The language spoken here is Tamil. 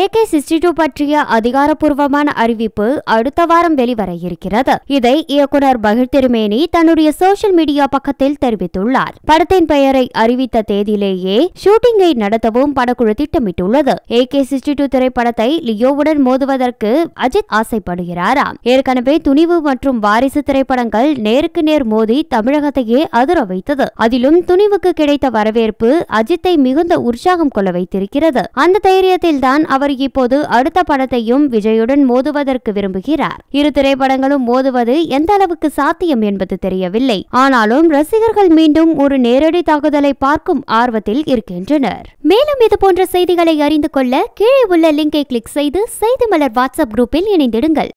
ஏகே சிக்ஸ்டி டூ பற்றிய அதிகாரப்பூர்வமான அறிவிப்பு அடுத்த வாரம் வெளிவர இருக்கிறது இதை இயக்குனர் பகிர் திருமேனி தன்னுடைய சோசியல் மீடியா பக்கத்தில் தெரிவித்துள்ளார் படத்தின் பெயரை அறிவித்த தேதியிலேயே ஷூட்டிங்கை நடத்தவும் படக்குழு திட்டமிட்டுள்ளது ஏகே சிக்ஸ்டி டூ திரைப்படத்தை லியோவுடன் மோதுவதற்கு அஜித் ஆசைப்படுகிறாராம் ஏற்கனவே துணிவு மற்றும் வாரிசு திரைப்படங்கள் நேருக்கு நேர் மோதி தமிழகத்தையே அதிர வைத்தது அதிலும் துணிவுக்கு கிடைத்த வரவேற்பு அஜித்தை மிகுந்த உற்சாகம் கொள்ள வைத்திருக்கிறது அந்த தைரியத்தில்தான் அவர் இப்போது அடுத்த படத்தையும் விஜயுடன் மோதுவதற்கு விரும்புகிறார் இரு திரைப்படங்களும் மோதுவது எந்த அளவுக்கு சாத்தியம் என்பது தெரியவில்லை ஆனாலும் ரசிகர்கள் மீண்டும் ஒரு நேரடி தாக்குதலை பார்க்கும் ஆர்வத்தில் இருக்கின்றனர் மேலும் இதுபோன்ற செய்திகளை அறிந்து கொள்ள கீழே உள்ள லிங்கை கிளிக் செய்து செய்தி மலர் வாட்ஸ்அப் குரூப்பில் இணைந்திடுங்கள்